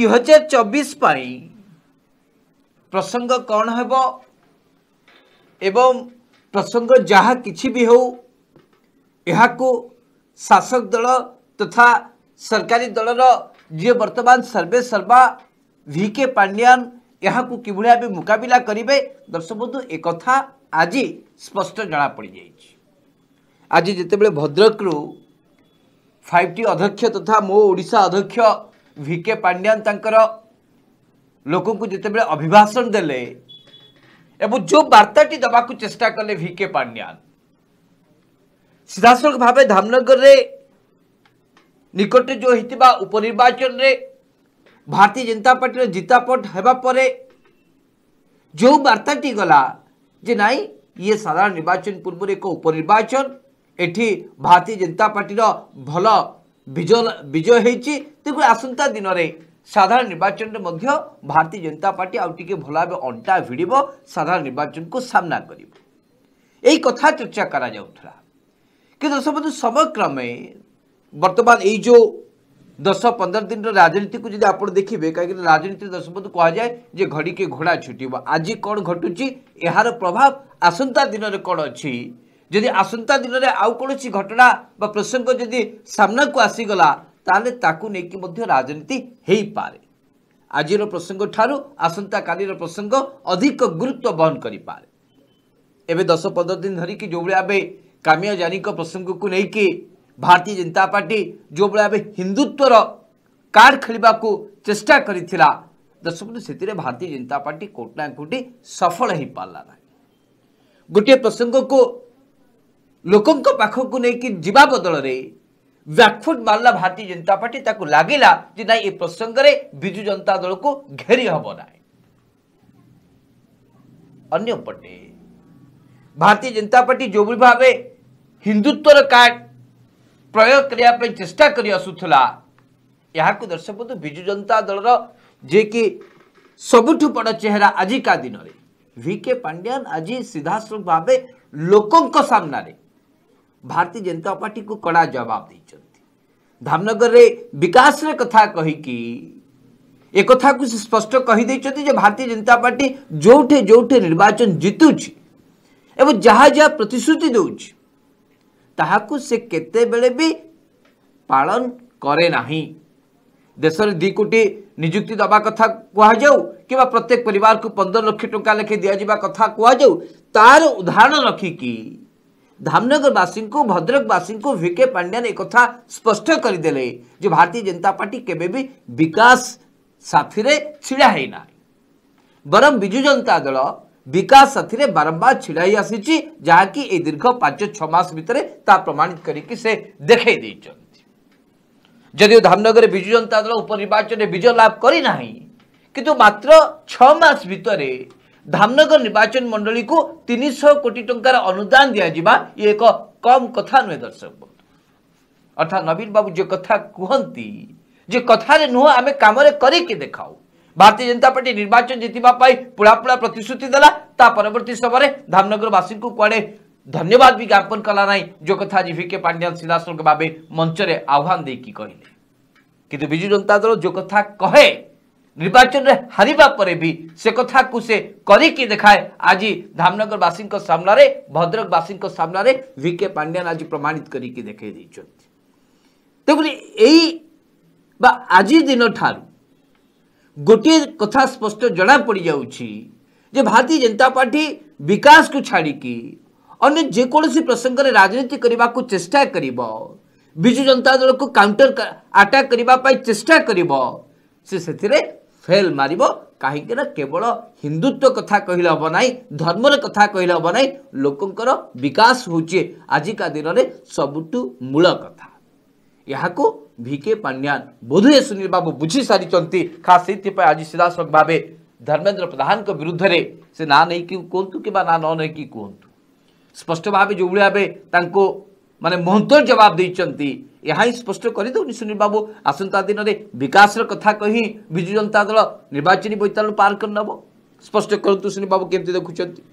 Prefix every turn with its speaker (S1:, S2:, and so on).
S1: दुहजार चबीस पर प्रसंग कौन हम एवं प्रसंग जहा कि भी हो शासक दल तथा तो सरकारी दल रिये वर्तमान सर्वे सर्वा भिके पांडियान यहाँ कि भाव मुकबिला करेंगे दर्शक बंधु एक आज स्पष्ट जना पड़ जा आज जिते भद्रक रु फाइव टी अध्यक्ष तथा तो मो ओा अध्यक्ष विके पांड्यान लोक जो अभिभाषण दे जो बार्ता देवा चेष्टा कले भिके पांड्यान सीधा साल भाव धामनगर रे निकट जो होता उपनिर्वाचन रे भारतीय जनता पार्टी जीतापट होगापर जो बार्ता गला जे ना ये साधारण निर्वाचन पूर्व एक उपनिर्वाचन एटी भारतीय जनता पार्टी भल ବିଜୟ ବିଜୟ ହୋଇଛି ତେଣୁ ଆସନ୍ତା ଦିନରେ ସାଧାରଣ ନିର୍ବାଚନରେ ମଧ୍ୟ ଭାରତୀୟ ଜନତା ପାର୍ଟି ଆଉ ଟିକେ ଭଲ ଭାବେ ଅଣ୍ଟା ଭିଡ଼ିବ ସାଧାରଣ ନିର୍ବାଚନକୁ ସାମ୍ନା କରିବ ଏହି କଥା ଚର୍ଚ୍ଚା କରାଯାଉଥିଲା କିନ୍ତୁ ଦର୍ଶକବନ୍ଧୁ ସମୟକ୍ରମେ ବର୍ତ୍ତମାନ ଏଇ ଯେଉଁ ଦଶ ପନ୍ଦର ଦିନର ରାଜନୀତିକୁ ଯଦି ଆପଣ ଦେଖିବେ କାହିଁକିନା ରାଜନୀତିରେ ଦର୍ଶକବନ୍ଧୁ କୁହାଯାଏ ଯେ ଘଡ଼ିକି ଘୋଡ଼ା ଛୁଟିବ ଆଜି କ'ଣ ଘଟୁଛି ଏହାର ପ୍ରଭାବ ଆସନ୍ତା ଦିନରେ କ'ଣ ଅଛି जदि आसंता दिन में आउ कौन घटना व प्रसंग जदि सामना को आसीगला ताकू राजनीति हो पाए आज प्रसंग ठार आसंता काली प्रसंग अधिक गुरुत्व बहन करें एवं दस पंदर दिन धरिकी जो भाया आम कामिया जानी को प्रसंग को लेकिन भारतीय जनता पार्टी जो भाया आम हिंदुत्वर कार्ड खेल को चेष्टा कर दस पंद्रह से भारतीय जनता पार्टी कोटना कोटी सफल हो पारा ना गोटे प्रसंग को लोकों पाख को लेकिन बदल व्याकफुट मारा भारतीय जनता पार्टी ताकि लगला जी ना ये प्रसंगे विजु जनता दल को घेरी हम ना अंपटे भारतीय जनता पार्टी जो भी भाव हिंदुत्व कार्ड प्रयोग करने चेष्टा कर दर्शकु विजु जनता दल रि सबुठ बड़ चेहरा आजिका दिन में वि के पांडियान आज सीधा सुख भाव लोकों सामन भारतीय जनता पार्टी को कड़ा जवाब धामनगर रे विकास रे कथा कही एक स्पष्ट कही भारतीय जनता पार्टी जोठे जोठे निर्वाचन जितुची जहा जहा प्रतिश्रुति देते बेले भी पालन करे ना देश में दी कोटी निजुक्ति दबा कथा कहु कि प्रत्येक परिवार को पंद्रह लक्ष टा लेखे दि जा कथा कहु तार उदाहरण रखिकी धामनगर वासी को भद्रक वासी को वीके पांड्यान एक स्पष्ट करदे जो भारतीय जनता पार्टी के विकास साथी ढड़ा होना बर विजु जनता दल विकास साथी बारंबार ढड़ाई आसी जहाँकि दीर्घ पांच छस प्रमाणित कर देखते जदि धामनगर विजु जनता दल उपनिर्वाचन विजय लाभ करना कितु मात्र छस भाई ଧାମନଗର ନିର୍ବାଚନ ମଣ୍ଡଳୀକୁ ତିନିଶହ କୋଟି ଟଙ୍କାର ଅନୁଦାନ ଦିଆଯିବା ଇଏ ଏକ କମ୍ କଥା ନୁହେଁ ଦର୍ଶକ ଅର୍ଥାତ୍ ନବୀନ ବାବୁ ଯେ କଥା କୁହନ୍ତି ଯେ କଥାରେ ନୁହଁ ଆମେ କାମରେ କରିକି ଦେଖାଉ ଭାରତୀୟ ଜନତା ପାର୍ଟି ନିର୍ବାଚନ ଜିତିବା ପାଇଁ ପୁଳାପୁଳା ପ୍ରତିଶ୍ରୁତି ଦେଲା ତା ପରବର୍ତ୍ତୀ ସମୟରେ ଧାମନଗରବାସୀଙ୍କୁ କୁଆଡ଼େ ଧନ୍ୟବାଦ ବି ଜ୍ଞାପନ କଲା ନାହିଁ ଯେଉଁ କଥା ଆଜି ଭିକେ ପାଣ୍ଡିଆନ ସିଧାସଳଖ ଭାବେ ମଞ୍ଚରେ ଆହ୍ୱାନ ଦେଇକି କହିଲେ କିନ୍ତୁ ବିଜୁ ଜନତା ଦଳ ଯେଉଁ କଥା କହେ निर्वाचन में हार भी से कथा को से करके देखाए आज धामनगरवासी सामने भद्रकवासी सामने विके पांड्यान आज प्रमाणित कर देखे तेनाली आज दिन ठारू गोटे कथा स्पष्ट जना पड़ जा भारतीय जनता पार्टी विकास को छाड़ी अन्य जेकोसी प्रसंग में राजनीति करने को चेष्टा करजु जनता दल को काउंटर आटाक करने चेष्टा कर फेल मार कहीं केवल हिंदुत्व कथा कहले हम ना धर्मर कथा कहले हम लोकंर विकास हूँ आजिका दिन में सबुठ मूल कथा यहाँ भिके पांड्यान बोधे सुनील बाबू बुझी सारी खास से आज सीधा सख भावे धर्मेन्द्र प्रधान विरुद्ध से ना नहीं कहतु कि ना नहीं कहतु स्पष्ट भाव जो भाव ମାନେ ମହନ୍ତର ଜବାବ ଦେଇଛନ୍ତି ଏହା ହିଁ ସ୍ପଷ୍ଟ କରିଦେଉନି ସୁନୀଲ ବାବୁ ଆସନ୍ତା ଦିନରେ ବିକାଶର କଥା କହି ବିଜୁ ଜନତା ଦଳ ନିର୍ବାଚନୀ ବୋଇତାଳୁ ପାର କରିନେବ ସ୍ପଷ୍ଟ କରନ୍ତୁ ସୁନୀଲ ବାବୁ କେମିତି ଦେଖୁଛନ୍ତି